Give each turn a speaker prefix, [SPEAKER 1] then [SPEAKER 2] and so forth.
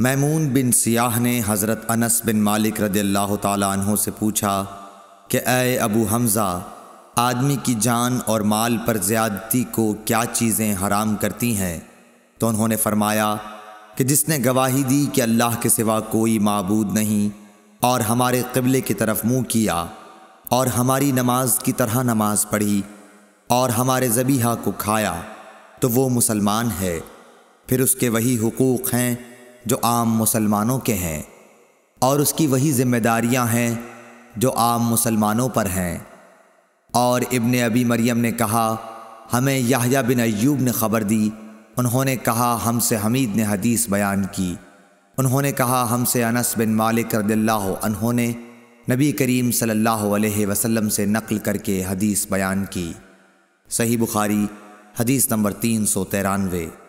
[SPEAKER 1] मैमून बिन सियाह ने हज़रत अनस बिन मालिक अल्लाह तु से पूछा कि अय अबू हमज़ा आदमी की जान और माल पर ज़्यादती को क्या चीज़ें हराम करती हैं तो उन्होंने फरमाया कि जिसने गवाही दी कि अल्लाह के सिवा कोई मबूद नहीं और हमारे कबले की तरफ मुँह किया और हमारी नमाज की तरह नमाज पढ़ी और हमारे जबीहा को खाया तो वो मुसलमान है फिर उसके वही हकूक़ हैं जो आम मुसलमानों के हैं और उसकी वही जिम्मेदारियां हैं जो आम मुसलमानों पर हैं और इब्ने अबी मरियम ने कहा हमें याहया बिन अयूब ने ख़बर दी उन्होंने कहा हमसे हमीद ने हदीस बयान की उन्होंने कहा हमसे अनस बिन मालिक रद्ल्ला ने नबी करीम सल्लल्लाहु अलैहि वसल्लम से नकल करके हदीस बयान की सही बुखारी हदीस नंबर तीन सौ तिरानवे